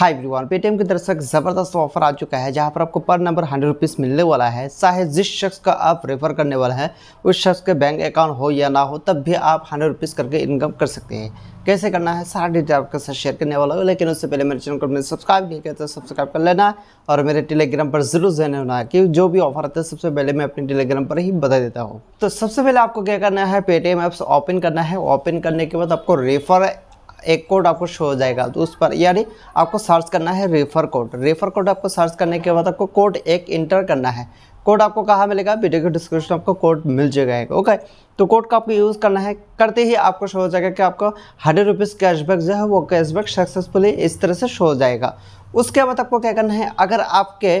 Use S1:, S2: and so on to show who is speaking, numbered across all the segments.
S1: high everyone Paytm के दर्शक ज़बरदस्त ऑफर आ चुका है जहां पर आपको पर नंबर हंड्रेड रुपीज़ मिलने वाला है चाहे जिस शख्स का आप रेफ़र करने वाला है उस शख्स के बैंक अकाउंट हो या ना हो तब भी आप हंड्रेड रुपीज़ करके इनकम कर सकते हैं कैसे करना है सारा डिटेल आपके साथ शेयर करने वाला हो लेकिन उससे पहले मेरे चैनल को मैंने सब्सक्राइब नहीं किया तो सब्सक्राइब कर लेना और मेरे टेलीग्राम पर ज़रूर जहन होना कि जो भी ऑफर आता है सबसे पहले मैं अपने टेलीग्राम पर ही बता देता हूँ तो सबसे पहले आपको क्या करना है पेटीएम ऐप्स ओपन करना है ओपन करने के बाद आपको रेफ़र एक कोड आपको शो हो जाएगा तो उस पर यानी आपको सर्च करना है रेफर कोड रेफर कोड आपको सर्च करने के बाद आपको कोड एक इंटर करना है कोड आपको कहाँ मिलेगा वीडियो के डिस्क्रिप्शन आपको कोड मिल जाएगा ओके तो कोड का आपको यूज़ करना है करते ही आपको शो हो जाएगा कि आपको हंड्रेड रुपीज़ कैशबैक जो है वो कैशबैक सक्सेसफुली इस तरह से शो हो जाएगा उसके बाद आपको क्या करना है अगर आपके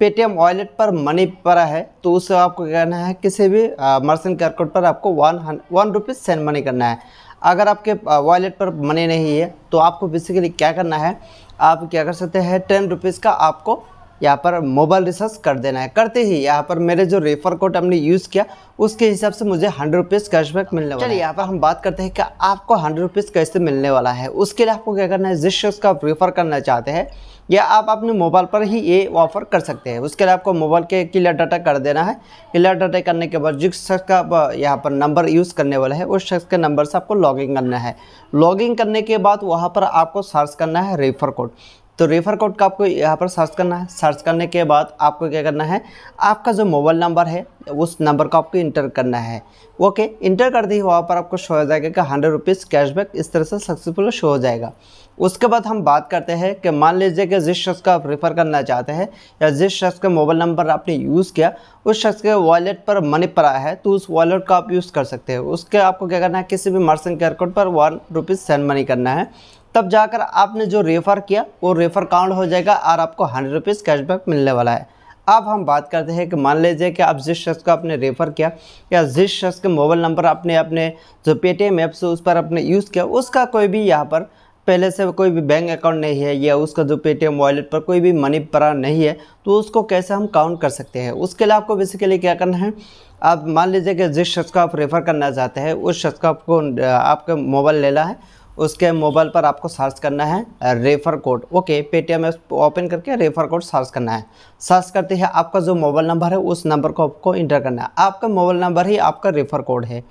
S1: पेटीएम वॉलेट पर मनी पड़ा है तो उससे आपको क्या करना है किसी भी मर्सन केयर कोड पर आपको one one rupees send money करना है अगर आपके वॉलेट पर मनी नहीं है तो आपको बेसिकली क्या करना है आप क्या कर सकते हैं टेन रुपीज़ का आपको यहाँ पर मोबाइल रिसर्च कर देना है करते ही यहाँ पर मेरे जो रेफर कोड हमने यूज़ किया उसके हिसाब से मुझे हंड्रेड रुपीज़ कैशबैक मिलने वाला चलिए यहाँ पर हम बात करते हैं कि आपको हंड्रेड रुपीज़ कैसे मिलने वाला है उसके लिए आपको क्या करना है जिस शख्स का आप रेफ़र करना चाहते हैं या आप अपने मोबाइल पर ही ये ऑफर कर सकते हैं उसके लिए आपको मोबाइल के क्लियर डाटा कर देना है क्लियर डाटा करने के बाद जिस शख्स का यहाँ पर नंबर यूज़ करने वाला है उस शख्स के नंबर से आपको लॉगिन करना है लॉगिन करने के बाद वहाँ पर आपको सर्च करना है रेफर कोड तो रेफर कोड का आपको यहाँ पर सर्च करना है सर्च करने के बाद आपको क्या करना है आपका जो मोबाइल नंबर है उस नंबर को आपको इंटर करना है ओके इंटर कर दी वहाँ पर आपको शो हो जाएगा कि हंड्रेड रुपीज़ कैशबैक इस तरह से सक्सेसफुल शो हो जाएगा उसके बाद हम बात करते हैं कि मान लीजिए कि जिस शख्स का आप रेफ़र करना चाहते हैं या जिस शख्स का मोबाइल नंबर आपने यूज़ किया उस शख्स के वॉलेट पर मनी पर आया है तो उस वॉलेट का आप यूज़ कर सकते हैं उसके आपको क्या करना है किसी भी मर्सन केयर कोड पर वन रुपीज़ सेंड मनी करना है तब जाकर आपने जो रेफ़र किया वो रेफ़र काउंट हो जाएगा और आपको हंड्रेड रुपीज़ कैशबैक मिलने वाला है अब हम बात करते हैं कि मान लीजिए कि आप जिस शख्स को आपने रेफ़र किया या जिस शख्स के मोबाइल नंबर आपने अपने जो पेटीएम ऐप से उस पर आपने यूज़ किया उसका कोई भी यहाँ पर पहले से कोई भी बैंक अकाउंट नहीं है या उसका जो पेटीएम वॉलेट पर कोई भी मनी पड़ा नहीं है तो उसको कैसे हम काउंट कर सकते हैं उसके लिए आपको बेसिकली क्या करना है आप मान लीजिए कि जिस शख्स को आप रेफ़र करना चाहते हैं उस शख्स को आपको आपका मोबाइल लेना है उसके मोबाइल पर आपको सर्च करना है refer code okay Paytm app open करके रेफर कोड सर्च करना है सर्च करते हैं आपका जो मोबाइल नंबर है उस नंबर को आपको इंटर करना है आपका मोबाइल नंबर ही आपका रेफर कोड है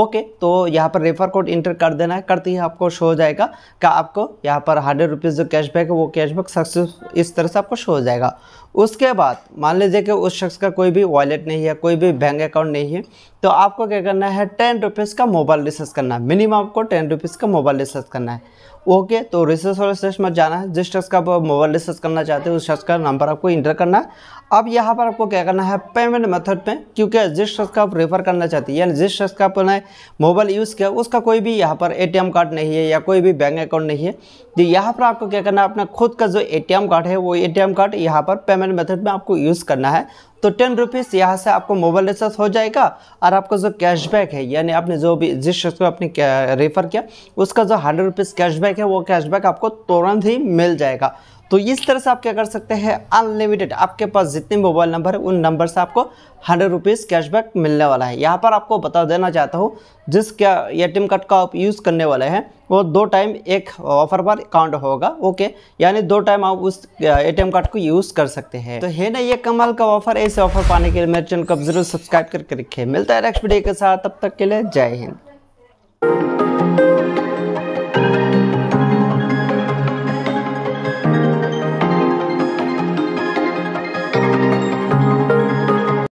S1: ओके तो यहाँ पर रेफर कोड इंटर कर देना है करते ही आपको शो हो जाएगा क्या आपको यहाँ पर हंड्रेड रुपीज़ जो कैशबैक है वो कैशबैक सक्सेस इस तरह से आपको शो हो जाएगा उसके बाद मान लीजिए कि उस शख्स का कोई भी वॉलेट नहीं है कोई भी बैंक अकाउंट नहीं है तो आपको क्या करना है टेन रुपीज़ का मोबाइल रिसर्च करना है मिनिमम आपको टेन रुपीज़ का मोबाइल रिसर्च करना है ओके तो रिसर्च और रिसर्च में जाना है जिस शख्स का आप मोबाइल रिसर्च करना चाहते हो उस शख्स का नंबर आपको इंटर करना है अब यहाँ पर आपको क्या करना है पेमेंट मेथड पे क्योंकि जिस शख्स का आप रेफर करना चाहते हैं यानी जिस शख्स का आपने मोबाइल यूज़ किया उसका कोई भी यहाँ पर ए कार्ड नहीं है या कोई भी बैंक अकाउंट नहीं है तो यहाँ पर आपको क्या करना है अपना खुद का जो ए कार्ड है वो ए कार्ड यहाँ पर पेमेंट मेथड में आपको यूज़ करना है तो टेन रुपीज़ यहाँ से आपको मोबाइल रिचार्ज हो जाएगा और आपका जो कैशबैक है यानी आपने जो भी जिस शख्स को आपने रेफ़र किया उसका जो हंड्रेड रुपीज़ कैशबैक है वो कैशबैक आपको तुरंत ही मिल जाएगा तो इस तरह से आप क्या कर सकते हैं अनलिमिटेड आपके पास जितने मोबाइल नंबर है उन नंबर से आपको हंड्रेड रुपीज़ कैशबैक मिलने वाला है यहाँ पर आपको बता देना चाहता हूँ जिस क्या ए टी कार्ड का आप यूज़ करने वाले हैं वो दो टाइम एक ऑफर पर काउंट होगा ओके यानी दो टाइम आप उस एटीएम कार्ड को यूज़ कर सकते हैं तो है ना ये कमाल का ऑफर ऐसे ऑफर पाने के लिए मेरे चैनल को जरूर सब्सक्राइब करके रखे मिलता है नेक्स्ट वीडियो के साथ तब तक के लिए जय हिंद